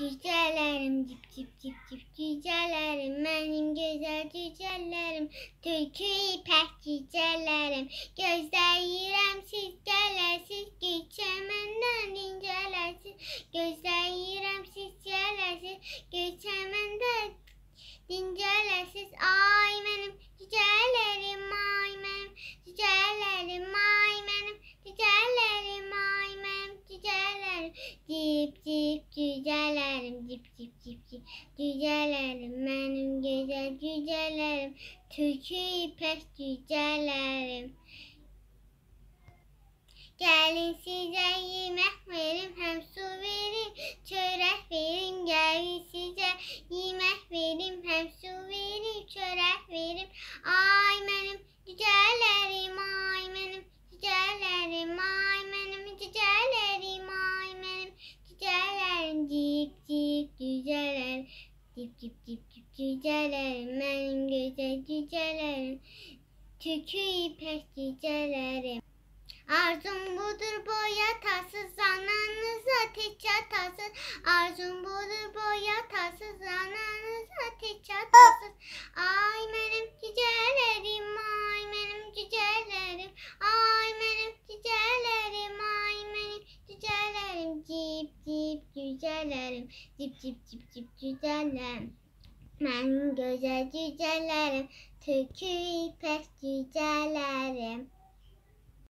Cücelerim cip cip cip cip cücelerim benim güzel cücelerim Türkü ipek cücelerim Gözler yirem siz gelersiz Göçemenden incelersiz Gözler yirem siz gelersiz Göçemenden incelersiz Aa ben cip cip cip cip cücelerim benim güzel cücelerim Türkü ipek cücelerim Gelin size Cip cip cip cip cücelerim benim güzel cücelerim. Tükü ipek cücelerim. Arzum budur boya tasız ananız ateş çatasız. Arzum budur boya tasız ananız ateş çatasız. Ay benim cücelerim ay benim cücelerim. Ay benim cücelerim ay benim cücelerim cip cip cip güzellerim, cip cip cip cip güzellerim. Ben güzel güzellerim, türkü ipek güzellerim.